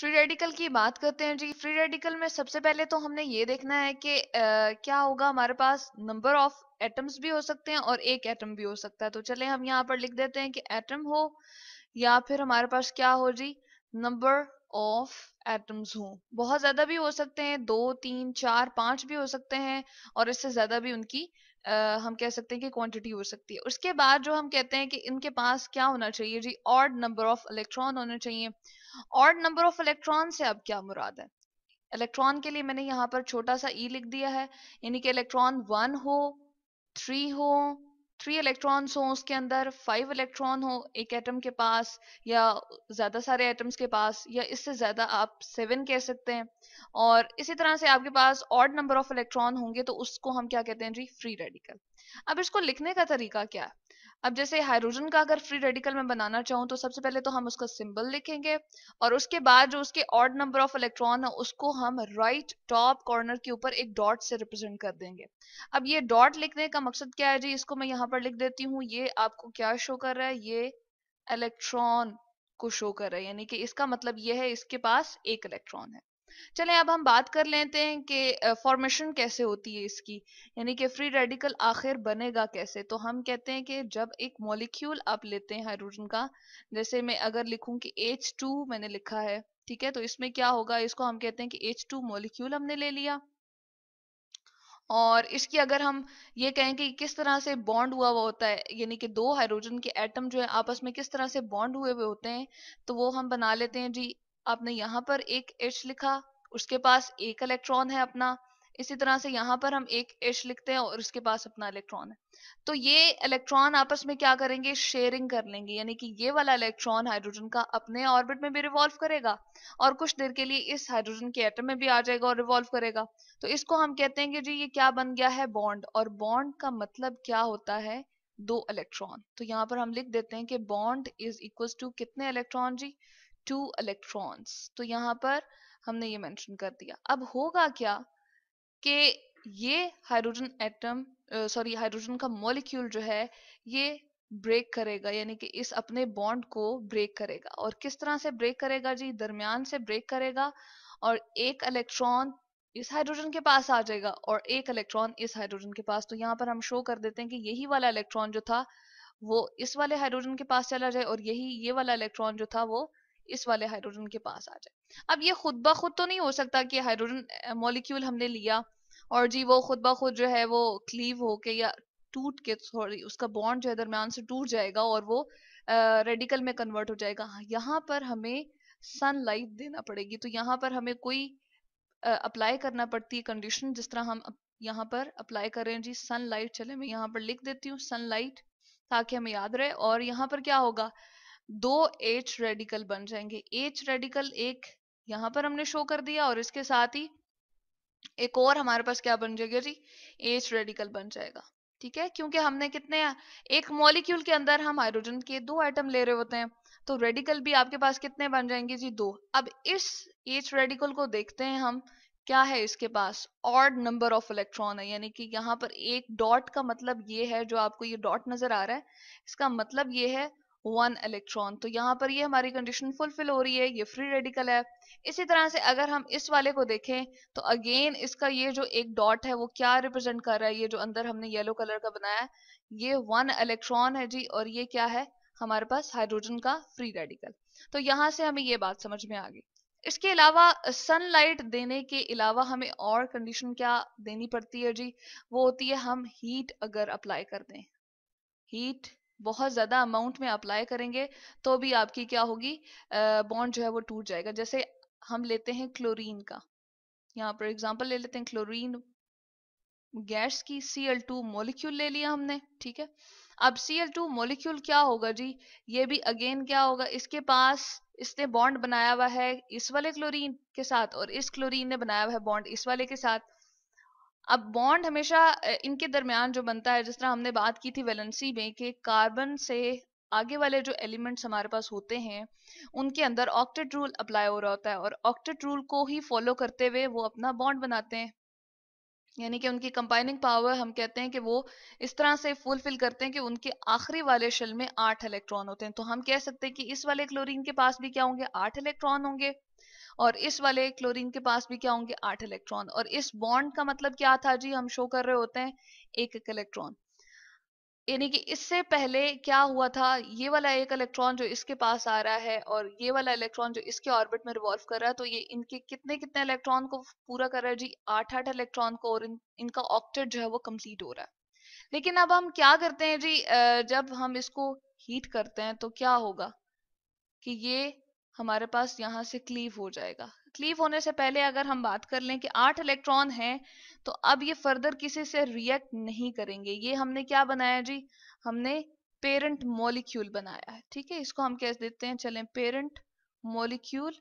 free radical की बात करते हैं जी फ्री रेडिकल में सबसे पहले तो हमने ये देखना है कि क्या होगा हमारे पास नंबर ऑफ एटम्स भी हो सकते हैं और एक एटम भी हो सकता है तो चले हम यहाँ पर लिख देते हैं कि एटम हो या फिर हमारे पास क्या हो जी नंबर ऑफ एटम्स हो बहुत ज्यादा भी हो सकते हैं दो तीन चार पांच भी हो सकते हैं और इससे ज्यादा भी उनकी आ, हम कह सकते हैं कि क्वांटिटी हो सकती है उसके बाद जो हम कहते हैं कि इनके पास क्या होना चाहिए जी ऑर्ड नंबर ऑफ इलेक्ट्रॉन होने चाहिए ऑड नंबर ऑफ इलेक्ट्रॉन से अब क्या मुराद है इलेक्ट्रॉन के लिए मैंने यहाँ पर छोटा सा ई e लिख दिया है यानी कि इलेक्ट्रॉन वन हो थ्री हो थ्री इलेक्ट्रॉन्स हो उसके अंदर फाइव इलेक्ट्रॉन हो एक एटम के पास या ज्यादा सारे एटम्स के पास या इससे ज्यादा आप सेवन कह सकते हैं और इसी तरह से आपके पास ऑड नंबर ऑफ इलेक्ट्रॉन होंगे तो उसको हम क्या कहते हैं जी फ्री रेडिकल अब इसको लिखने का तरीका क्या है अब जैसे हाइड्रोजन का अगर फ्री रेडिकल में बनाना चाहूँ तो सबसे पहले तो हम उसका सिंबल लिखेंगे और उसके बाद जो उसके ऑड नंबर ऑफ इलेक्ट्रॉन है उसको हम राइट टॉप कॉर्नर के ऊपर एक डॉट से रिप्रेजेंट कर देंगे अब ये डॉट लिखने का मकसद क्या है जी इसको मैं यहाँ पर लिख देती हूँ ये आपको क्या शो कर रहा है ये इलेक्ट्रॉन को शो कर रहा है यानी कि इसका मतलब ये है इसके पास एक इलेक्ट्रॉन है चलें अब हम बात कर लेते हैं कि फॉर्मेशन कैसे होती है इसकी यानी कि फ्री रेडिकल आखिर बनेगा कैसे तो हम कहते हैं कि जब एक मॉलिक्यूल आप लेते हैं हाइड्रोजन का जैसे मैं अगर लिखूं कि एच टू मैंने लिखा है ठीक है तो इसमें क्या होगा इसको हम कहते हैं कि एच टू मोलिक्यूल हमने ले लिया और इसकी अगर हम ये कहें कि किस तरह से बॉन्ड हुआ हुआ होता है यानी कि दो हाइड्रोजन के एटम जो है आपस में किस तरह से बॉन्ड हुए हुए होते हैं तो वो हम बना लेते हैं जी आपने यहाँ पर एक एच लिखा उसके पास एक इलेक्ट्रॉन है अपना इसी तरह से यहाँ पर हम एक एच लिखते हैं और उसके पास अपना इलेक्ट्रॉन है तो ये इलेक्ट्रॉन आपस में क्या करेंगे शेयरिंग कर लेंगे यानी कि ये वाला इलेक्ट्रॉन हाइड्रोजन का अपने ऑर्बिट में भी रिवॉल्व करेगा और कुछ देर के लिए इस हाइड्रोजन के एटम में भी आ जाएगा और रिवॉल्व करेगा तो इसको हम कहते हैं कि जी ये क्या बन गया है बॉन्ड और बॉन्ड का मतलब क्या होता है दो इलेक्ट्रॉन तो यहाँ पर हम लिख देते हैं कि बॉन्ड इज इक्वल टू कितने इलेक्ट्रॉन जी टू इलेक्ट्रॉन्स तो यहाँ पर हमने ये मेंशन कर दिया अब होगा क्या कि ये हाइड्रोजन एटम सॉरी हाइड्रोजन का मॉलिक्यूल जो है ये ब्रेक करेगा यानी कि इस अपने बॉन्ड को ब्रेक करेगा और किस तरह से ब्रेक करेगा जी दरमियान से ब्रेक करेगा और एक इलेक्ट्रॉन इस हाइड्रोजन के पास आ जाएगा और एक इलेक्ट्रॉन इस हाइड्रोजन के पास तो यहाँ पर हम शो कर देते हैं कि यही वाला इलेक्ट्रॉन जो था वो इस वाले हाइड्रोजन के पास चला जाए और यही ये वाला इलेक्ट्रॉन जो था वो इस वाले हाइड्रोजन के पास आ जाए अब ये खुद ब खुद तो नहीं हो सकता कि हाइड्रोजन मॉलिक्यूल हमने लिया और जी वो खुद ब खुद जो है वो क्लीव होके या टूट के सॉरी उसका बॉन्ड जो है दरम्यान से टूट जाएगा और वो रेडिकल में कन्वर्ट हो जाएगा हाँ, यहाँ पर हमें सनलाइट देना पड़ेगी तो यहाँ पर हमें कोई अप्लाई करना पड़ती है कंडीशन जिस तरह हम यहाँ पर अप्लाई कर रहे हैं जी सनलाइट चले मैं यहाँ पर लिख देती हूँ सनलाइट ताकि हमें याद रहे और यहाँ पर क्या होगा दो एच रेडिकल बन जाएंगे एच रेडिकल एक यहां पर हमने शो कर दिया और इसके साथ ही एक और हमारे पास क्या बन जाएगा जी एच रेडिकल बन जाएगा ठीक है क्योंकि हमने कितने एक मॉलिक्यूल के अंदर हम हाइड्रोजन के दो आइटम ले रहे होते हैं तो रेडिकल भी आपके पास कितने बन जाएंगे जी दो अब इस एच रेडिकल को देखते हैं हम क्या है इसके पास ऑड नंबर ऑफ इलेक्ट्रॉन है यानी कि यहाँ पर एक डॉट का मतलब ये है जो आपको ये डॉट नजर आ रहा है इसका मतलब ये है वन इलेक्ट्रॉन तो यहाँ पर ये हमारी कंडीशन फुलफिल हो रही है ये फ्री रेडिकल है इसी तरह से अगर हम इस वाले को देखें तो अगेन इसका ये जो एक डॉट है वो क्या रिप्रेजेंट कर रहा है ये जो अंदर हमने येलो कलर का बनाया है ये वन इलेक्ट्रॉन है जी और ये क्या है हमारे पास हाइड्रोजन का फ्री रेडिकल तो यहाँ से हमें ये बात समझ में आ गई इसके अलावा सनलाइट देने के अलावा हमें और कंडीशन क्या देनी पड़ती है जी वो होती है हम हीट अगर अप्लाई कर दें हीट बहुत ज़्यादा अमाउंट में अप्लाई करेंगे तो भी आपकी क्या होगी बॉन्ड जो है वो टूट जाएगा जैसे हम लेते हैं क्लोरीन का यहाँ पर एग्जाम्पल ले लेते हैं क्लोरीन गैस की सी एल टू मोलिक्यूल ले लिया हमने ठीक है अब सी एल टू मोलिक्यूल क्या होगा जी ये भी अगेन क्या होगा इसके पास इसने बॉन्ड बनाया हुआ है इस वाले क्लोरीन के साथ और इस क्लोरीन ने बनाया हुआ है बॉन्ड इस वाले के साथ अब बॉन्ड हमेशा इनके दरमियान जो बनता है जिस तरह हमने बात की थी वेलेंसी में कि कार्बन से आगे वाले जो एलिमेंट्स हमारे पास होते हैं उनके अंदर ऑक्टेट रूल अप्लाई हो रहा होता है और ऑक्टेट रूल को ही फॉलो करते हुए वो अपना बॉन्ड बनाते हैं यानी कि उनकी कंबाइनिंग पावर हम कहते हैं कि वो इस तरह से फुलफिल करते हैं कि उनके आखिरी वाले शेल में आठ इलेक्ट्रॉन होते हैं तो हम कह सकते हैं कि इस वाले क्लोरीन के पास भी क्या होंगे आठ इलेक्ट्रॉन होंगे और इस वाले क्लोरीन के पास भी क्या होंगे आठ इलेक्ट्रॉन और इस बॉन्ड का मतलब क्या था जी हम शो कर रहे होते हैं एक एक इलेक्ट्रॉन यानी कि इससे पहले क्या हुआ था ये वाला एक इलेक्ट्रॉन जो इसके पास आ रहा है और ये वाला इलेक्ट्रॉन जो इसके ऑर्बिट में रिवॉल्व कर रहा है तो ये इनके कितने कितने इलेक्ट्रॉन को पूरा कर रहा है जी आठ आठ इलेक्ट्रॉन को और इन, इनका ऑक्टेट जो है वो कंप्लीट हो रहा है लेकिन अब हम क्या करते हैं जी जब हम इसको हीट करते हैं तो क्या होगा कि ये हमारे पास यहाँ से क्लीव हो जाएगा क्लीव होने से पहले अगर हम बात कर लें कि आठ इलेक्ट्रॉन हैं तो अब ये फर्दर किसी से रिएक्ट नहीं करेंगे ये हमने क्या बनाया जी हमने पेरेंट मॉलिक्यूल बनाया है ठीक है इसको हम कैसे देते हैं चलें पेरेंट मॉलिक्यूल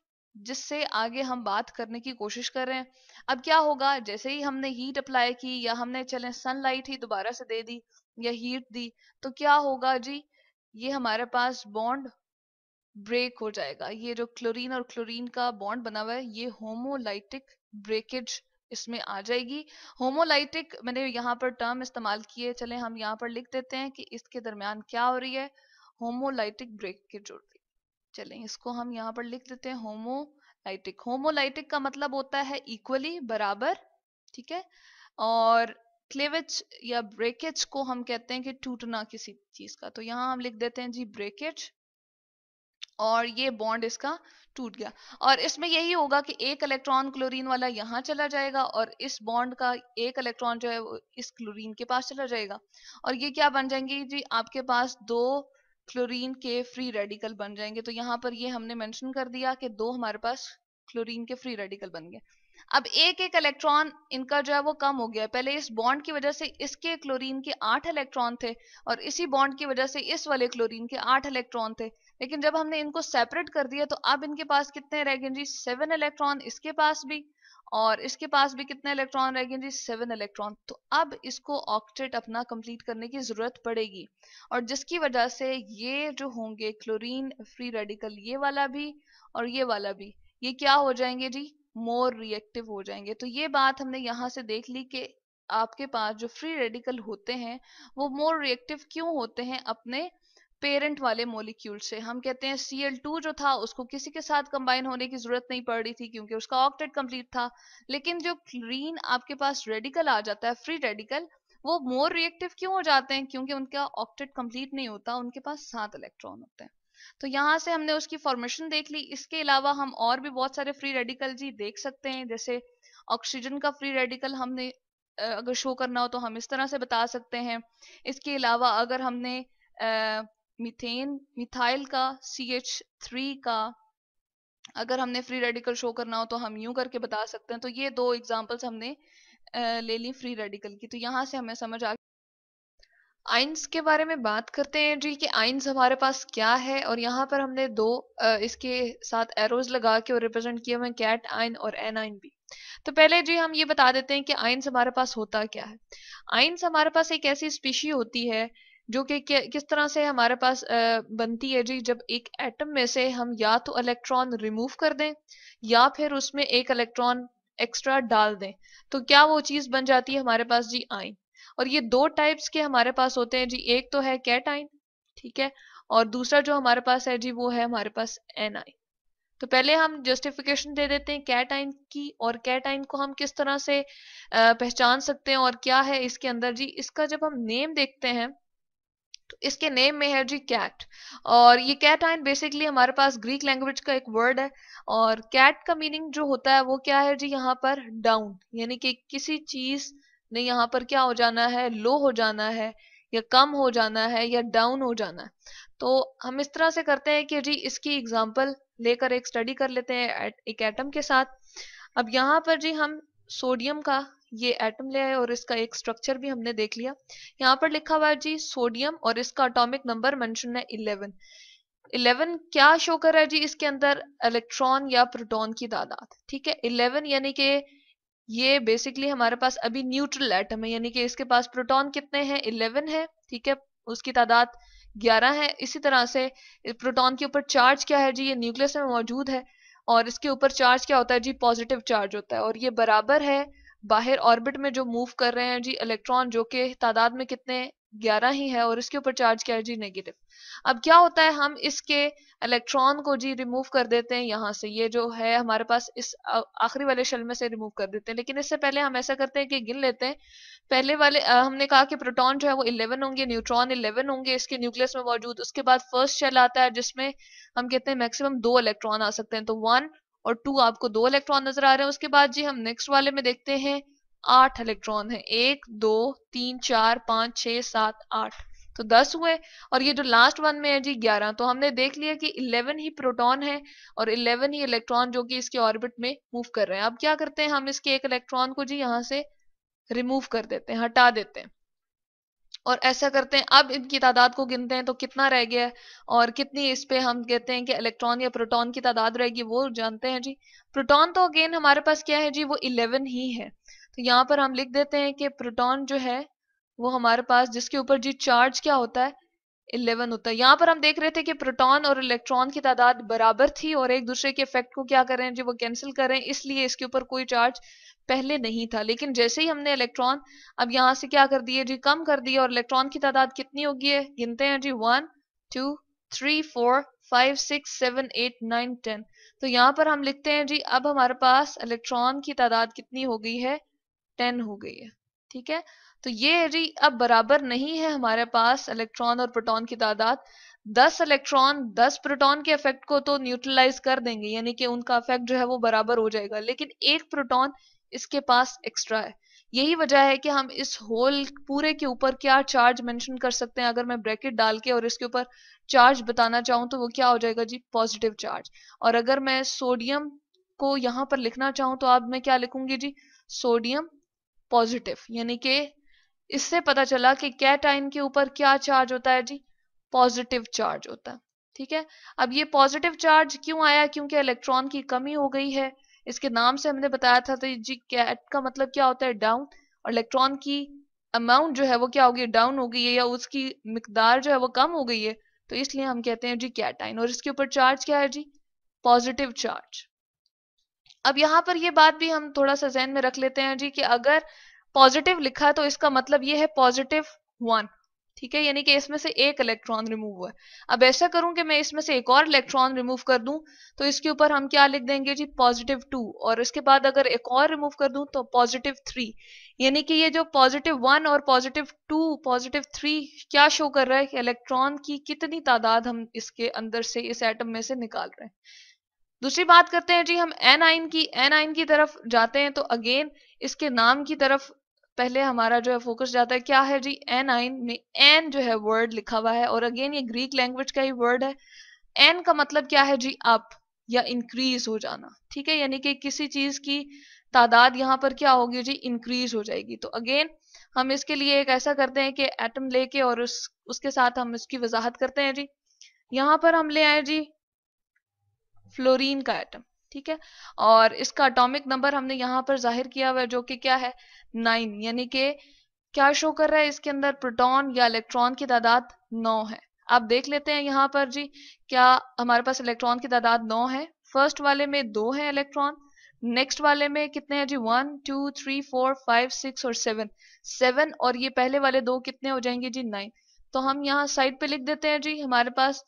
जिससे आगे हम बात करने की कोशिश कर रहे हैं अब क्या होगा जैसे ही हमने हीट अप्लाई की या हमने चले सनलाइट ही दोबारा से दे दी या हीट दी तो क्या होगा जी ये हमारे पास बॉन्ड ब्रेक हो जाएगा ये जो क्लोरीन और क्लोरीन का बॉन्ड बना हुआ है ये होमोलाइटिक ब्रेकेज इसमें आ जाएगी होमोलाइटिक मैंने यहाँ पर टर्म इस्तेमाल किए चले हम यहाँ पर लिख देते हैं कि इसके दरमियान क्या हो रही है होमोलाइटिक ब्रेकेज हो रही चले इसको हम यहाँ पर लिख देते हैं होमोलाइटिक होमोलाइटिक का मतलब होता है इक्वली बराबर ठीक है और क्लेवेज या ब्रेकेज को हम कहते हैं कि टूटना किसी चीज का तो यहाँ हम लिख देते हैं जी ब्रेकेज और ये बॉन्ड इसका टूट गया और इसमें यही होगा कि एक इलेक्ट्रॉन क्लोरीन वाला यहाँ चला जाएगा और इस बॉन्ड का एक इलेक्ट्रॉन जो है वो इस क्लोरीन के पास चला जाएगा और ये क्या बन जाएंगे जी आपके पास दो क्लोरीन के फ्री रेडिकल बन जाएंगे तो यहाँ पर ये हमने मेंशन कर दिया कि दो हमारे पास क्लोरीन के फ्री रेडिकल बन गए अब एक एक इलेक्ट्रॉन इनका जो है वो कम हो गया पहले इस बॉन्ड की वजह से इसके क्लोरीन के आठ इलेक्ट्रॉन थे और इसी बॉन्ड की वजह से इस वाले क्लोरीन के आठ इलेक्ट्रॉन थे लेकिन जब हमने इनको सेपरेट कर दिया तो अब इनके पास कितने रह गए जी सेवन इलेक्ट्रॉन इसके पास भी और इसके पास भी कितने इलेक्ट्रॉन रह गए जी सेवन इलेक्ट्रॉन तो अब इसको ऑक्टेट अपना कंप्लीट करने की जरूरत पड़ेगी और जिसकी वजह से ये जो होंगे क्लोरीन फ्री रेडिकल ये वाला भी और ये वाला भी ये क्या हो जाएंगे जी मोर रिएक्टिव हो जाएंगे तो ये बात हमने यहाँ से देख ली कि आपके पास जो फ्री रेडिकल होते हैं वो मोर रिएक्टिव क्यों होते हैं अपने पेरेंट वाले मोलिक्यूल से हम कहते हैं सी जो था उसको किसी के साथ कंबाइन होने की जरूरत नहीं पड़ रही थी क्योंकि उसका ऑक्टेट कंप्लीट था लेकिन जो क्लीन आपके पास रेडिकल आ जाता है फ्री रेडिकल वो मोर रिएक्टिव क्यों हो जाते हैं क्योंकि उनका ऑक्टेट कंप्लीट नहीं होता उनके पास सात इलेक्ट्रॉन होते हैं तो यहाँ से हमने उसकी फॉर्मेशन देख ली इसके अलावा हम और भी बहुत सारे फ्री रेडिकल जी देख सकते हैं जैसे ऑक्सीजन का फ्री रेडिकल हमने अगर शो करना हो तो हम इस तरह से बता सकते हैं इसके अलावा अगर हमने मीथेन मिथाइल का सी एच थ्री का अगर हमने फ्री रेडिकल शो करना हो तो हम यूं करके बता सकते हैं तो ये दो एग्जांपल्स हमने ले ली फ्री रेडिकल की तो यहाँ से हमें समझ आ आइंस के बारे में बात करते हैं जी कि आइंस हमारे पास क्या है और यहाँ पर हमने दो इसके साथ एरोज लगा के और रिप्रेजेंट किए हुए कैट आइन और एन आइन भी तो पहले जी हम ये बता देते हैं कि आइंस हमारे पास होता क्या है आइंस हमारे पास एक ऐसी स्पीशी होती है जो कि किस तरह से हमारे पास बनती है जी जब एक एटम में से हम या तो इलेक्ट्रॉन रिमूव कर दें या फिर उसमें एक इलेक्ट्रॉन एक्स्ट्रा डाल दें तो क्या वो चीज़ बन जाती है हमारे पास जी आइन और ये दो टाइप्स के हमारे पास होते हैं जी एक तो है कैट आइन ठीक है और दूसरा जो हमारे पास है जी वो है हमारे पास एन आइन तो पहले हम जस्टिफिकेशन दे देते हैं कैट आइन की और कैट आइन को हम किस तरह से पहचान सकते हैं और क्या है इसके अंदर जी इसका जब हम नेम देखते हैं तो इसके नेम में है जी कैट और ये कैट आइन बेसिकली हमारे पास ग्रीक लैंग्वेज का एक वर्ड है और कैट का मीनिंग जो होता है वो क्या है जी यहाँ पर डाउन यानी कि किसी चीज ने यहाँ पर क्या हो जाना है लो हो जाना है या कम हो जाना है या डाउन हो जाना है तो हम इस तरह से करते हैं कि जी इसकी एग्जाम्पल लेकर एक स्टडी कर लेते हैं एक एटम के साथ अब यहाँ पर जी हम सोडियम का ये एटम ले आए और इसका एक स्ट्रक्चर भी हमने देख लिया यहाँ पर लिखा हुआ है जी सोडियम और इसका अटोमिक नंबर मैंशन है इलेवन इलेवन क्या शो कर रहा है जी इसके अंदर इलेक्ट्रॉन या प्रोटोन की तादाद ठीक है इलेवन यानी कि ये बेसिकली हमारे पास अभी न्यूट्रल एटम है यानी कि इसके पास प्रोटॉन कितने हैं इलेवन है ठीक है उसकी तादाद ग्यारह है इसी तरह से प्रोटॉन के ऊपर चार्ज क्या है जी ये न्यूक्लियस में मौजूद है और इसके ऊपर चार्ज क्या होता है जी पॉजिटिव चार्ज होता है और ये बराबर है बाहर ऑर्बिट में जो मूव कर रहे हैं जी इलेक्ट्रॉन जो कि तादाद में कितने ग्यारह ही है और इसके ऊपर चार्ज क्या है जी नेगेटिव अब क्या होता है हम इसके इलेक्ट्रॉन को जी रिमूव कर देते हैं यहाँ से ये जो है हमारे पास इस आखिरी वाले शल में से रिमूव कर देते हैं लेकिन इससे पहले हम ऐसा करते हैं कि गिन लेते हैं पहले वाले हमने कहा कि प्रोटॉन जो है वो इलेवन होंगे न्यूट्रॉन इलेवन होंगे इसके न्यूक्लियस में मौजूद उसके बाद फर्स्ट शेल आता है जिसमें हम कहते हैं मैक्सिमम दो इलेक्ट्रॉन आ सकते हैं तो वन और टू आपको दो इलेक्ट्रॉन नजर आ रहे हैं उसके बाद जी हम नेक्स्ट वाले में देखते हैं आठ इलेक्ट्रॉन है एक दो तीन चार पांच छह सात आठ तो दस हुए और ये जो लास्ट वन में है जी ग्यारह तो हमने देख लिया कि इलेवन ही प्रोटॉन है और इलेवन ही इलेक्ट्रॉन जो कि इसके ऑर्बिट में मूव कर रहे हैं अब क्या करते हैं हम इसके एक इलेक्ट्रॉन को जी यहाँ से रिमूव कर देते हैं हटा देते हैं और ऐसा करते हैं अब इनकी तादाद को गिनते हैं तो कितना रह गया है और कितनी इस पे हम कहते हैं कि इलेक्ट्रॉन या प्रोटॉन की तादाद रहेगी वो जानते हैं जी प्रोटॉन तो अगेन हमारे पास क्या है जी वो इलेवन ही है तो यहाँ पर हम लिख देते हैं कि प्रोटॉन जो है वो हमारे पास जिसके ऊपर जी चार्ज क्या होता है इलेवन होता है यहाँ पर हम देख रहे थे कि प्रोटॉन और इलेक्ट्रॉन की तादाद बराबर थी और एक दूसरे के इफेक्ट को क्या करें जो वो कैंसिल करें इसलिए इसके ऊपर कोई चार्ज पहले नहीं था लेकिन जैसे ही हमने इलेक्ट्रॉन अब यहाँ से क्या कर दिए जी कम कर दिए और इलेक्ट्रॉन की तादाद कितनी होगी है गिनते हैं जी one two three four five six seven eight nine ten तो यहाँ पर हम लिखते हैं जी अब हमारे पास इलेक्ट्रॉन की तादाद कितनी हो गई है टेन हो गई है ठीक है तो ये जी अब बराबर नहीं है हमारे पास इलेक्ट्रॉन और प्रोटॉन की तादाद 10 इलेक्ट्रॉन 10 प्रोटॉन के इफेक्ट को तो न्यूट्रलाइज कर देंगे यानी कि उनका इफेक्ट जो है वो बराबर हो जाएगा लेकिन एक प्रोटॉन इसके पास एक्स्ट्रा है यही वजह है कि हम इस होल पूरे के ऊपर क्या चार्ज मेंशन कर सकते हैं अगर मैं ब्रैकेट डाल के और इसके ऊपर चार्ज बताना चाहूँ तो वो क्या हो जाएगा जी पॉजिटिव चार्ज और अगर मैं सोडियम को यहाँ पर लिखना चाहूँ तो अब मैं क्या लिखूंगी जी सोडियम पॉजिटिव यानी कि इससे पता चला कि कैट आइन के ऊपर क्या चार्ज होता है जी पॉजिटिव चार्ज होता है ठीक है अब ये पॉजिटिव चार्ज क्यों आया क्योंकि इलेक्ट्रॉन की कमी हो गई है इसके नाम से हमने बताया था तो जी कैट का मतलब क्या होता है डाउन और इलेक्ट्रॉन की अमाउंट जो है वो क्या हो गई डाउन हो गई है या उसकी मकदार जो है वो कम हो गई है तो इसलिए हम कहते हैं जी कैटाइन और इसके ऊपर चार्ज क्या है जी पॉजिटिव चार्ज अब यहाँ पर ये बात भी हम थोड़ा सा जहन में रख लेते हैं जी कि अगर पॉजिटिव लिखा है तो इसका मतलब ये है पॉजिटिव वन ठीक है यानी कि इसमें से एक इलेक्ट्रॉन रिमूव हुआ है अब ऐसा करूं कि मैं इसमें से एक और इलेक्ट्रॉन रिमूव कर दूं तो इसके ऊपर हम क्या लिख देंगे जी पॉजिटिव टू और इसके बाद अगर एक और रिमूव कर दूं तो पॉजिटिव थ्री यानी कि ये जो पॉजिटिव वन और पॉजिटिव टू पॉजिटिव थ्री क्या शो कर रहा है कि इलेक्ट्रॉन की कितनी तादाद हम इसके अंदर से इस एटम में से निकाल रहे हैं दूसरी बात करते हैं जी हम आइन की आइन की तरफ जाते हैं तो अगेन इसके नाम की तरफ पहले हमारा जो है फोकस जाता है क्या है जी एन आइन में एन जो है वर्ड लिखा हुआ है और अगेन ये ग्रीक लैंग्वेज का ही वर्ड है एन का मतलब क्या है जी अप या इंक्रीज हो जाना ठीक है यानी कि किसी चीज की तादाद यहाँ पर क्या होगी जी इंक्रीज हो जाएगी तो अगेन हम इसके लिए एक ऐसा करते हैं कि एटम लेके और उस उसके साथ हम इसकी वजाहत करते हैं जी यहाँ पर हम ले आए जी फ्लोरीन का एटम ठीक है और इसका अटोमिक नंबर हमने यहाँ पर जाहिर किया हुआ है जो कि क्या है नाइन यानी कि क्या शो कर रहा है इसके अंदर प्रोटॉन या इलेक्ट्रॉन की तादाद नौ है आप देख लेते हैं यहाँ पर जी क्या हमारे पास इलेक्ट्रॉन की तादाद नौ है फर्स्ट वाले में दो है इलेक्ट्रॉन नेक्स्ट वाले में कितने हैं जी one two three four five six और सेवन सेवन और ये पहले वाले दो कितने हो जाएंगे जी नाइन तो हम यहाँ साइड पे लिख देते हैं जी हमारे पास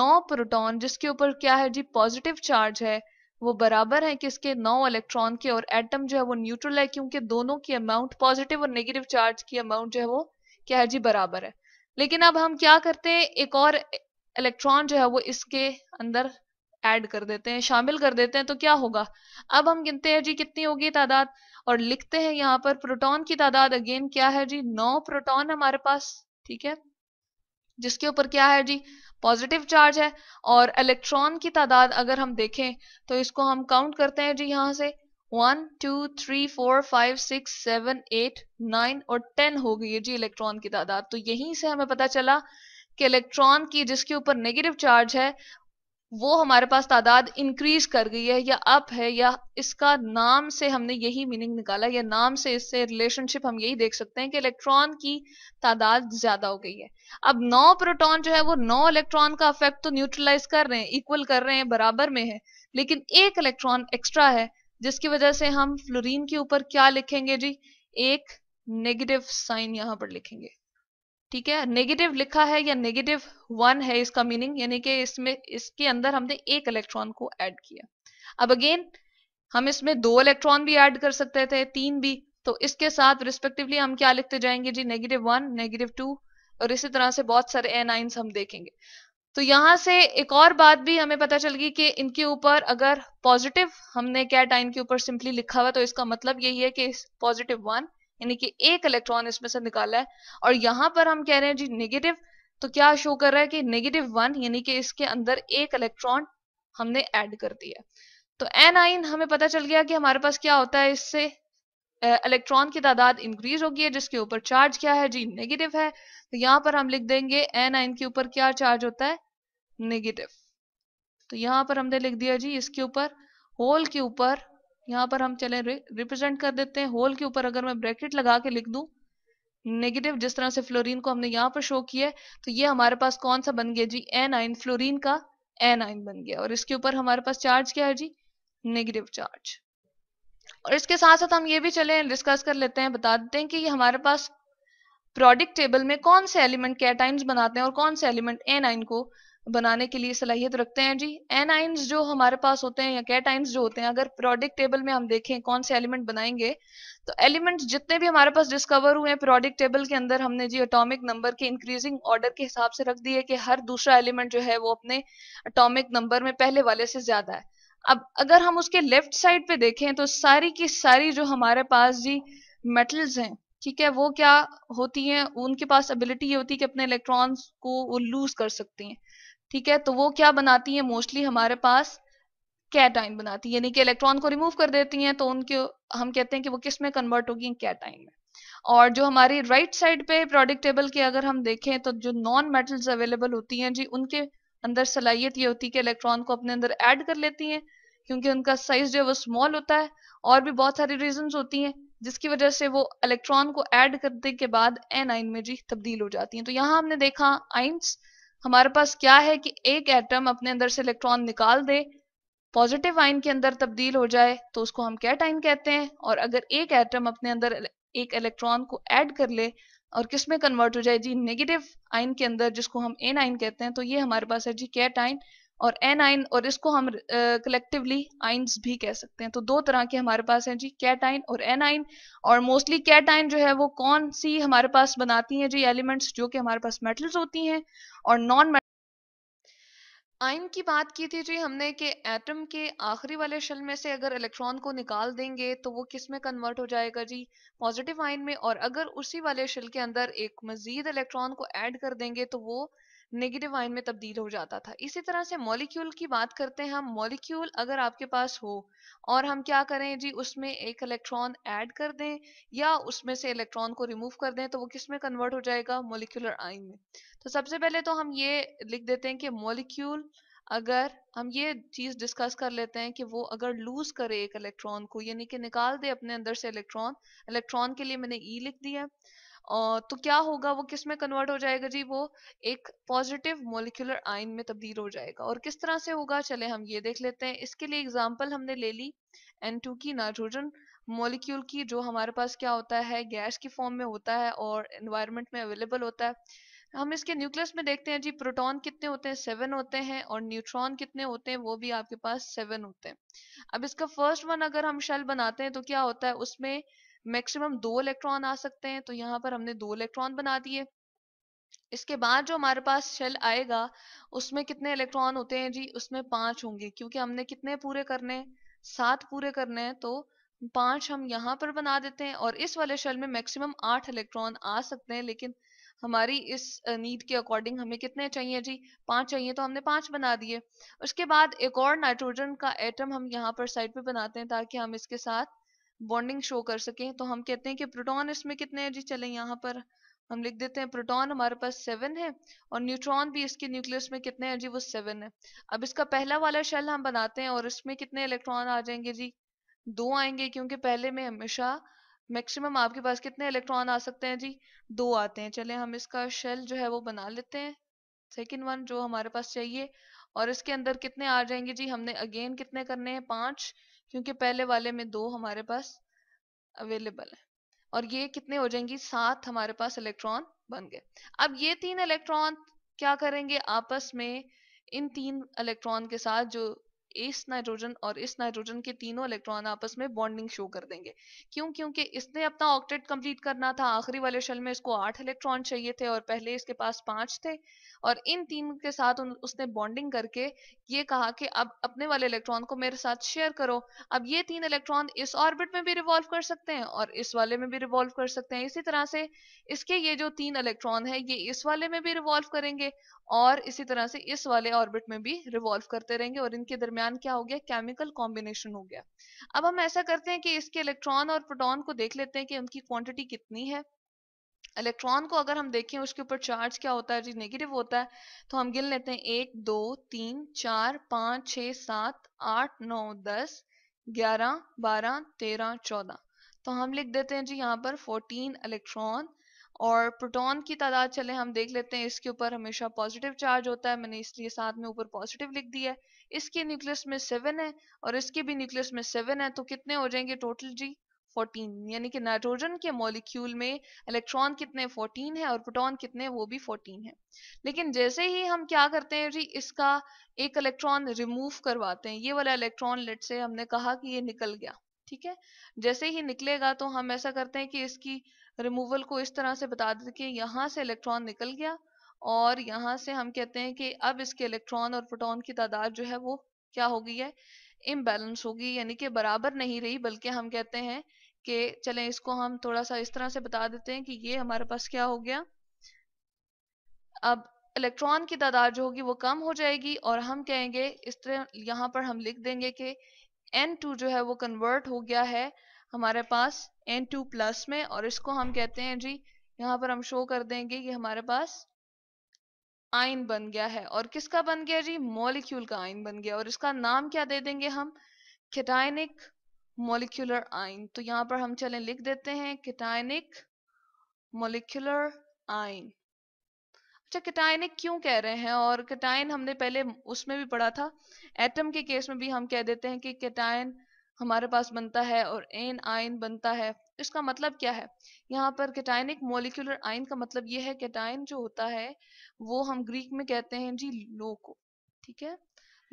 नौ प्रोटॉन जिसके ऊपर क्या है जी पॉजिटिव चार्ज है वो बराबर है कि इसके नौ इलेक्ट्रॉन के और एटम जो है वो न्यूट्रल है क्योंकि दोनों की अमाउंट पॉजिटिव और नेगेटिव चार्ज की अमाउंट जो है वो क्या है जी बराबर है लेकिन अब हम क्या करते हैं एक और इलेक्ट्रॉन जो है वो इसके अंदर ऐड कर देते हैं शामिल कर देते हैं तो क्या होगा अब हम गिनते हैं जी कितनी होगी तादाद और लिखते हैं यहाँ पर प्रोटोन की तादाद अगेन क्या है जी नौ प्रोटोन हमारे पास ठीक है जिसके ऊपर क्या है जी पॉजिटिव चार्ज है और इलेक्ट्रॉन की तादाद अगर हम देखें तो इसको हम काउंट करते हैं जी यहाँ से one two three four five six seven eight nine और टेन हो गई है जी इलेक्ट्रॉन की तादाद तो यहीं से हमें पता चला कि इलेक्ट्रॉन की जिसके ऊपर नेगेटिव चार्ज है वो हमारे पास तादाद इंक्रीज कर गई है या अप है या इसका नाम से हमने यही मीनिंग निकाला या नाम से इससे रिलेशनशिप हम यही देख सकते हैं कि इलेक्ट्रॉन की तादाद ज्यादा हो गई है अब नौ प्रोटॉन जो है वो नौ इलेक्ट्रॉन का अफेक्ट तो न्यूट्रलाइज कर रहे हैं इक्वल कर रहे हैं बराबर में है लेकिन एक इलेक्ट्रॉन एक्स्ट्रा है जिसकी वजह से हम फ्लोरिन के ऊपर क्या लिखेंगे जी एक नेगेटिव साइन यहाँ पर लिखेंगे ठीक है नेगेटिव लिखा है या नेगेटिव वन है इसका मीनिंग यानी कि इसमें इसके अंदर हमने एक इलेक्ट्रॉन को ऐड किया अब अगेन हम इसमें दो इलेक्ट्रॉन भी ऐड कर सकते थे तीन भी तो इसके साथ रिस्पेक्टिवली हम क्या लिखते जाएंगे जी नेगेटिव वन नेगेटिव टू और इसी तरह से बहुत सारे एनाइंस हम देखेंगे तो यहां से एक और बात भी हमें पता चल गई कि इनके ऊपर अगर पॉजिटिव हमने आइन के ऊपर सिंपली लिखा हुआ तो इसका मतलब यही है कि पॉजिटिव वन यानी कि एक इलेक्ट्रॉन इसमें से निकाला है और यहां पर हम कह रहे हैं जी नेगेटिव तो क्या शो कर रहा है कि नेगेटिव वन यानी कि इसके अंदर एक इलेक्ट्रॉन हमने ऐड कर दिया तो एन आइन हमें पता चल गया कि हमारे पास क्या होता है इससे इलेक्ट्रॉन की तादाद इंक्रीज होगी है जिसके ऊपर चार्ज क्या है जी नेगेटिव है तो यहां पर हम लिख देंगे एन आइन के ऊपर क्या चार्ज होता है नेगेटिव तो यहाँ पर हमने लिख दिया जी इसके ऊपर होल के ऊपर यहाँ पर हम चले रिप्रेजेंट कर देते हैं होल के ऊपर अगर मैं ब्रैकेट लगा के लिख दू नेगेटिव जिस तरह से फ्लोरीन को हमने यहाँ पर शो किया है तो ये हमारे पास कौन सा बन गया जी एन आइन फ्लोरीन का एन आइन बन गया और इसके ऊपर हमारे पास चार्ज क्या है जी नेगेटिव चार्ज और इसके साथ साथ हम ये भी चले डिस्कस कर लेते हैं बता देते हैं कि हमारे पास प्रोडक्ट टेबल में कौन से एलिमेंट कैटाइन बनाते हैं और कौन से एलिमेंट एन आइन को बनाने के लिए सलाहियत रखते हैं जी एन आइन्स जो हमारे पास होते हैं या कैटाइंस जो होते हैं अगर प्रोडिक टेबल में हम देखें कौन से एलिमेंट बनाएंगे तो एलिमेंट्स जितने भी हमारे पास डिस्कवर हुए हैं प्रोडिक टेबल के अंदर हमने जी अटोमिक नंबर के इंक्रीजिंग ऑर्डर के हिसाब से रख दिए कि हर दूसरा एलिमेंट जो है वो अपने अटोमिक नंबर में पहले वाले से ज्यादा है अब अगर हम उसके लेफ्ट साइड पे देखें तो सारी की सारी जो हमारे पास जी मेटल्स हैं ठीक है वो क्या होती हैं उनके पास एबिलिटी ये होती है कि अपने इलेक्ट्रॉन्स को वो लूज कर सकती हैं ठीक है तो वो क्या बनाती है मोस्टली हमारे पास कैटाइन बनाती है यानी कि इलेक्ट्रॉन को रिमूव कर देती हैं तो उनके हम कहते हैं कि वो किस में कन्वर्ट होगी कैटाइन में और जो हमारी राइट साइड पे प्रोडक्ट टेबल के अगर हम देखें तो जो नॉन मेटल्स अवेलेबल होती हैं जी उनके अंदर सलाहियत ये होती है कि इलेक्ट्रॉन को अपने अंदर ऐड कर लेती हैं क्योंकि उनका साइज जो है वो स्मॉल होता है और भी बहुत सारी रीजन होती हैं जिसकी वजह से वो इलेक्ट्रॉन को ऐड करने के बाद एन आइन में जी तब्दील हो जाती हैं तो यहाँ हमने देखा आइंस हमारे पास क्या है कि एक एटम अपने अंदर से इलेक्ट्रॉन निकाल दे पॉजिटिव आइन के अंदर तब्दील हो जाए तो उसको हम कैट आइन कहते हैं और अगर एक एटम अपने अंदर एक इलेक्ट्रॉन को ऐड कर ले और किस में कन्वर्ट हो जाए जी नेगेटिव आइन के अंदर जिसको हम एन आइन कहते हैं तो ये हमारे पास है जी कैट आइन और एन आइन और इसको हम कलेक्टिवली आइन्स भी कह सकते हैं तो दो तरह के हमारे पास हैं जी कैट आइन और एन आइन और मोस्टली कैट आइन जो है वो कौन सी हमारे पास बनाती हैं जी एलिमेंट्स जो कि हमारे पास मेटल्स होती हैं और नॉन आइन की बात की थी जी हमने कि एटम के आखिरी वाले शल में से अगर इलेक्ट्रॉन को निकाल देंगे तो वो किस में कन्वर्ट हो जाएगा जी पॉजिटिव आइन में और अगर उसी वाले शल के अंदर एक मजीद इलेक्ट्रॉन को ऐड कर देंगे तो वो नेगेटिव आयन में तब्दील हो जाता था इसी तरह से मॉलिक्यूल की बात करते हैं हम मॉलिक्यूल अगर आपके पास हो और हम क्या करें जी उसमें एक इलेक्ट्रॉन ऐड कर दें या उसमें से इलेक्ट्रॉन को रिमूव कर दें तो वो किस में कन्वर्ट हो जाएगा मोलिक्यूलर आयन में तो सबसे पहले तो हम ये लिख देते हैं कि मोलिक्यूल अगर हम ये चीज डिस्कस कर लेते हैं कि वो अगर लूज करे एक इलेक्ट्रॉन को यानी कि निकाल दे अपने अंदर से इलेक्ट्रॉन इलेक्ट्रॉन के लिए मैंने ई e लिख दिया तो क्या होगा वो किस में कन्वर्ट हो जाएगा जी वो एक पॉजिटिव मोलिकुलर आयन में तब्दील हो जाएगा और किस तरह से होगा चले हम ये देख लेते हैं इसके लिए एग्जाम्पल हमने ले ली एन टू की नाइट्रोजन मोलिक्यूल की जो हमारे पास क्या होता है गैस की फॉर्म में होता है और इन्वायरमेंट में अवेलेबल होता है हम इसके न्यूक्लियस में देखते हैं जी प्रोटॉन कितने होते हैं सेवन होते हैं और न्यूट्रॉन कितने होते हैं वो भी आपके पास सेवन होते हैं अब इसका फर्स्ट वन अगर हम शेल बनाते हैं तो क्या होता है उसमें मैक्सिमम दो इलेक्ट्रॉन आ सकते हैं तो यहाँ पर हमने दो इलेक्ट्रॉन बना दिए इसके बाद जो हमारे पास शेल आएगा उसमें कितने इलेक्ट्रॉन होते हैं जी उसमें पांच होंगे क्योंकि हमने कितने पूरे करने सात पूरे करने हैं तो पांच हम यहाँ पर बना देते हैं और इस वाले शेल में मैक्सिमम आठ इलेक्ट्रॉन आ सकते हैं लेकिन हमारी इस नीड के अकॉर्डिंग हमें कितने चाहिए जी पांच चाहिए तो हमने पांच बना दिए उसके बाद एक और नाइट्रोजन का एटम हम यहाँ पर साइड पे बनाते हैं ताकि हम इसके साथ बॉन्डिंग शो कर सके तो हम कहते हैं कि प्रोटॉन इसमें कितने हैं जी चले यहाँ पर हम लिख देते हैं प्रोटॉन हमारे पास सेवन है और न्यूट्रॉन भी इसके न्यूक्लियस में कितने हैं जी वो सेवन है अब इसका पहला वाला शेल हम बनाते हैं और इसमें कितने इलेक्ट्रॉन आ जाएंगे जी दो आएंगे क्योंकि पहले में हमेशा मैक्सिमम आपके पास कितने इलेक्ट्रॉन आ सकते हैं जी दो आते हैं चले हम इसका शेल जो है वो बना लेते हैं सेकेंड वन जो हमारे पास चाहिए और इसके अंदर कितने आ जाएंगे जी हमने अगेन कितने करने हैं पांच क्योंकि पहले वाले में दो हमारे पास अवेलेबल है और ये कितने हो जाएंगी सात हमारे पास इलेक्ट्रॉन बन गए अब ये तीन इलेक्ट्रॉन क्या करेंगे आपस में इन तीन इलेक्ट्रॉन के साथ जो इस नाइट्रोजन और इस नाइट्रोजन के तीनों इलेक्ट्रॉन आपस में बॉन्डिंग शो कर देंगे क्यों क्योंकि इसने अपना ऑक्टेट कंप्लीट करना था आखिरी वाले शल में इसको आठ इलेक्ट्रॉन चाहिए थे और पहले इसके पास पांच थे और इन तीन के साथ उन, उसने बॉन्डिंग करके ये कहा कि अब अपने वाले इलेक्ट्रॉन को मेरे साथ शेयर करो अब ये तीन इलेक्ट्रॉन इस ऑर्बिट में भी रिवॉल्व कर सकते हैं और इस वाले में भी रिवॉल्व कर सकते हैं इसी तरह से इसके ये जो तीन इलेक्ट्रॉन है ये इस वाले में भी रिवॉल्व करेंगे और इसी तरह से इस वाले ऑर्बिट में भी रिवॉल्व करते रहेंगे और इनके दरमियान दरमियान क्या हो गया केमिकल कॉम्बिनेशन हो गया अब हम ऐसा करते हैं कि इसके इलेक्ट्रॉन और प्रोटॉन को देख लेते हैं कि उनकी क्वांटिटी कितनी है इलेक्ट्रॉन को अगर हम देखें उसके ऊपर चार्ज क्या होता है जी नेगेटिव होता है तो हम गिन लेते हैं एक दो तीन चार पाँच छ सात आठ नौ दस ग्यारह बारह तेरह चौदह तो हम लिख देते हैं जी यहाँ पर फोर्टीन इलेक्ट्रॉन और प्रोटॉन की तादाद चले हम देख लेते हैं इसके ऊपर हमेशा पॉजिटिव चार्ज होता है मैंने इसलिए साथ में ऊपर पॉजिटिव लिख दिया है इसके न्यूक्लियस में सेवन है और इसके भी न्यूक्लियस में सेवन है तो कितने हो जाएंगे टोटल जी फोर्टीन यानी कि नाइट्रोजन के मॉलिक्यूल में इलेक्ट्रॉन कितने फोर्टीन है और प्रोटॉन कितने वो भी फोर्टीन है लेकिन जैसे ही हम क्या करते हैं जी इसका एक इलेक्ट्रॉन रिमूव करवाते हैं ये वाला इलेक्ट्रॉन लेट से हमने कहा कि ये निकल गया ठीक है जैसे ही निकलेगा तो हम ऐसा करते हैं कि इसकी रिमूवल को इस तरह से बता दें कि यहाँ से इलेक्ट्रॉन निकल गया और यहाँ से हम कहते हैं कि अब इसके इलेक्ट्रॉन और प्रोटॉन की तादाद जो है वो क्या हो गई है इम्बेलेंस होगी यानी कि बराबर नहीं रही बल्कि हम कहते हैं कि चलें इसको हम थोड़ा सा इस तरह से बता देते हैं कि ये हमारे पास क्या हो गया अब इलेक्ट्रॉन की तादाद जो होगी वो कम हो जाएगी और हम कहेंगे इस तरह यहाँ पर हम लिख देंगे कि टू जो है वो कन्वर्ट हो गया है हमारे पास टू प्लस में और इसको हम कहते हैं जी यहाँ पर हम शो कर देंगे कि हमारे पास आयन बन गया है और किसका बन गया जी मॉलिक्यूल का आयन बन गया और इसका नाम क्या दे देंगे हम केटाइनिक मोलिकुलर आयन तो यहाँ पर हम चले लिख देते हैं केटाइनिक मोलिकुलर आयन अच्छा केटाइनिक क्यों कह रहे हैं और केटाइन हमने पहले उसमें भी पढ़ा था एटम के केस में भी हम कह देते हैं कि केटाइन हमारे पास बनता है और एन आयन बनता है इसका मतलब क्या है यहाँ पर कैटाइनिक मोलिकुलर आइन का मतलब ये है कैटाइन जो होता है वो हम ग्रीक में कहते हैं जी लो को ठीक है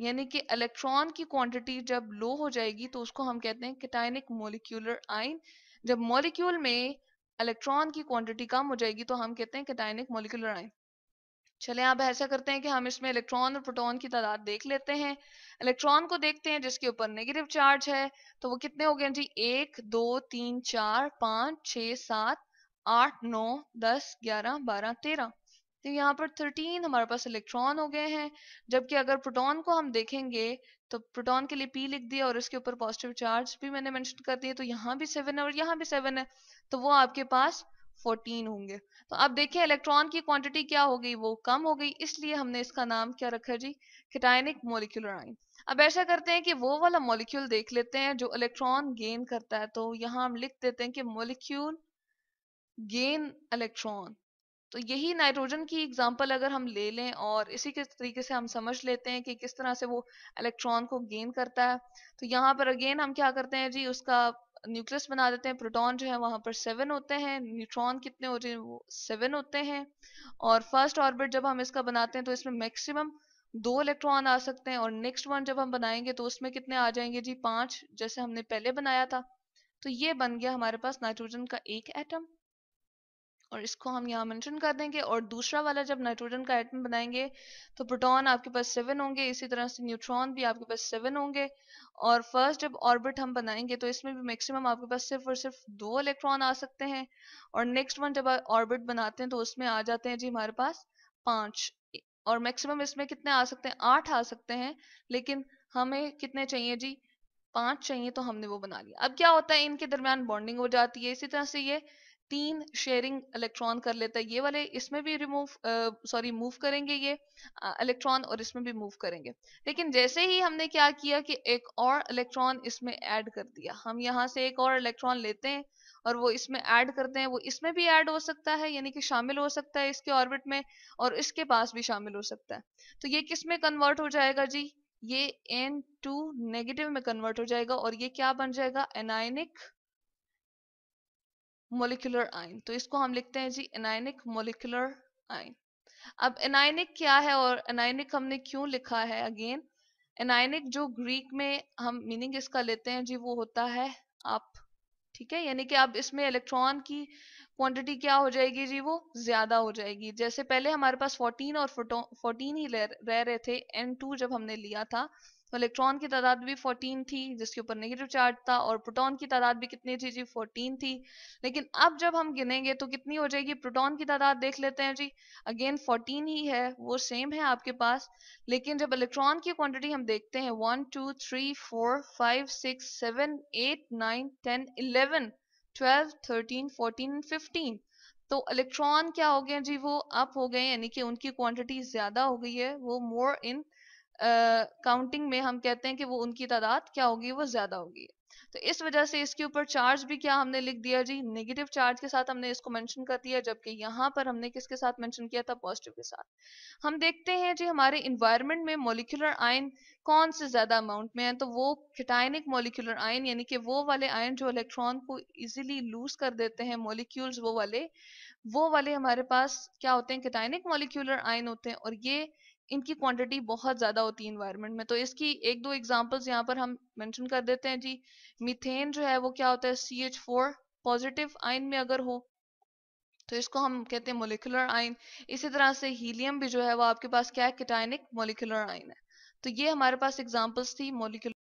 यानी कि इलेक्ट्रॉन की क्वांटिटी जब लो हो जाएगी तो उसको हम कहते हैं कैटाइनिक मोलिकुलर आइन जब मोलिक्यूल में इलेक्ट्रॉन की क्वांटिटी कम हो जाएगी तो हम कहते हैं कैटाइनिक मोलिकुलर आइन चले आप ऐसा करते हैं कि हम इसमें इलेक्ट्रॉन और प्रोटोन की तादाद देख लेते हैं इलेक्ट्रॉन को देखते हैं जिसके ऊपर नेगेटिव चार्ज है तो वो कितने हो गए जी एक दो तीन चार पाँच छ सात आठ नौ दस ग्यारह बारह तेरह तो यहाँ पर थर्टीन हमारे पास इलेक्ट्रॉन हो गए हैं जबकि अगर प्रोटॉन को हम देखेंगे तो प्रोटॉन के लिए पी लिख दिया और इसके ऊपर पॉजिटिव चार्ज भी मैंने मेंशन कर दिया तो यहाँ भी सेवन है और यहाँ भी सेवन है तो वो आपके पास 14 होंगे तो आप देखिए इलेक्ट्रॉन की क्वांटिटी क्या हो गई वो कम हो गई इसलिए हमने इसका नाम क्या रखा जी कटायनिक मोलिकुलर आइन अब ऐसा करते हैं कि वो वाला मोलिक्यूल देख लेते हैं जो इलेक्ट्रॉन गेन करता है तो यहाँ हम लिख देते हैं कि मोलिक्यूल गेन इलेक्ट्रॉन तो यही नाइट्रोजन की एग्जांपल अगर हम ले लें और इसी के तरीके से हम समझ लेते हैं कि किस तरह से वो इलेक्ट्रॉन को गेन करता है तो यहाँ पर अगेन हम क्या करते हैं जी उसका न्यूक्लियस बना देते हैं प्रोटॉन जो है वहां पर सेवन होते हैं न्यूट्रॉन कितने होते हैं वो सेवन होते हैं और फर्स्ट ऑर्बिट जब हम इसका बनाते हैं तो इसमें मैक्सिमम दो इलेक्ट्रॉन आ सकते हैं और नेक्स्ट वन जब हम बनाएंगे तो उसमें कितने आ जाएंगे जी पांच जैसे हमने पहले बनाया था तो ये बन गया हमारे पास नाइट्रोजन का एक एटम और इसको हम यहाँ मेंशन कर देंगे और दूसरा वाला जब नाइट्रोजन का एटम बनाएंगे तो प्रोटॉन आपके पास सेवन होंगे इसी तरह से न्यूट्रॉन भी आपके पास सेवन होंगे और फर्स्ट जब ऑर्बिट हम बनाएंगे तो इसमें भी मैक्सिमम आपके पास सिर्फ और सिर्फ दो इलेक्ट्रॉन आ सकते हैं और नेक्स्ट वन जब ऑर्बिट बनाते हैं तो उसमें आ जाते हैं जी हमारे पास पाँच और मैक्सिमम इसमें कितने आ सकते हैं आठ आ सकते हैं लेकिन हमें कितने चाहिए जी पाँच चाहिए तो हमने वो बना लिया अब क्या होता है इनके दरमियान बॉन्डिंग हो जाती है इसी तरह से ये तीन शेयरिंग इलेक्ट्रॉन कर लेता है ये वाले इसमें भी रिमूव सॉरी मूव करेंगे ये इलेक्ट्रॉन और इसमें भी मूव करेंगे लेकिन जैसे ही हमने क्या किया कि एक और इलेक्ट्रॉन इसमें ऐड कर दिया हम यहाँ से एक और इलेक्ट्रॉन लेते हैं और वो इसमें ऐड करते हैं वो इसमें भी ऐड हो सकता है यानी कि शामिल हो सकता है इसके ऑर्बिट में और इसके पास भी शामिल हो सकता है तो ये किस में कन्वर्ट हो जाएगा जी ये एन टू नेगेटिव में कन्वर्ट हो जाएगा और ये क्या बन जाएगा एनाइनिक मोलिकुलर आइन तो इसको हम लिखते हैं जी एनाइनिक मोलिकुलर आइन अब एनाइनिक क्या है और एनाइनिक हमने क्यों लिखा है अगेन एनाइनिक जो ग्रीक में हम मीनिंग इसका लेते हैं जी वो होता है आप ठीक है यानी कि अब इसमें इलेक्ट्रॉन की क्वांटिटी क्या हो जाएगी जी वो ज्यादा हो जाएगी जैसे पहले हमारे पास 14 और 14 ही रह रहे थे N2 जब हमने लिया था तो इलेक्ट्रॉन की तादाद भी 14 थी जिसके ऊपर नेगेटिव चार्ज था और प्रोटॉन की तादाद भी कितनी थी जी 14 थी लेकिन अब जब हम गिनेंगे तो कितनी हो जाएगी प्रोटॉन की तादाद देख लेते हैं जी अगेन 14 ही है वो सेम है आपके पास लेकिन जब इलेक्ट्रॉन की क्वांटिटी हम देखते हैं one two three four five six seven eight nine ten eleven twelve thirteen fourteen fifteen तो इलेक्ट्रॉन क्या हो गए जी वो अप हो गए यानी कि उनकी क्वांटिटी ज्यादा हो गई है वो मोर इन काउंटिंग में हम कहते हैं कि वो उनकी तादाद क्या होगी वो ज्यादा होगी तो इस वजह से इसके ऊपर चार्ज भी क्या हमने लिख दिया जी नेगेटिव चार्ज के साथ हमने इसको मेंशन कर दिया जबकि यहाँ पर हमने किसके साथ मेंशन किया था पॉजिटिव के साथ हम देखते हैं जी हमारे इन्वायरमेंट में मोलिकुलर आयन कौन से ज्यादा अमाउंट में है तो वो किटाइनिक मोलिकुलर आयन यानी कि वो वाले आयन जो इलेक्ट्रॉन को इजिली लूज कर देते हैं मोलिक्यूल्स वो वाले वो वाले हमारे पास क्या होते हैं किटाइनिक मोलिकुलर आयन होते हैं और ये इनकी क्वांटिटी बहुत ज्यादा होती है इन्वायरमेंट में तो इसकी एक दो एग्जाम्पल्स यहाँ पर हम मेंशन कर देते हैं जी मिथेन जो है वो क्या होता है C H four positive ion में अगर हो तो इसको हम कहते हैं मोलिकुलर आयन इसी तरह से हीलियम भी जो है वो आपके पास क्या है किटाइनिक मोलिकुलर आयन है तो ये हमारे पास एग्जाम्पल्स थी मोलिकुलर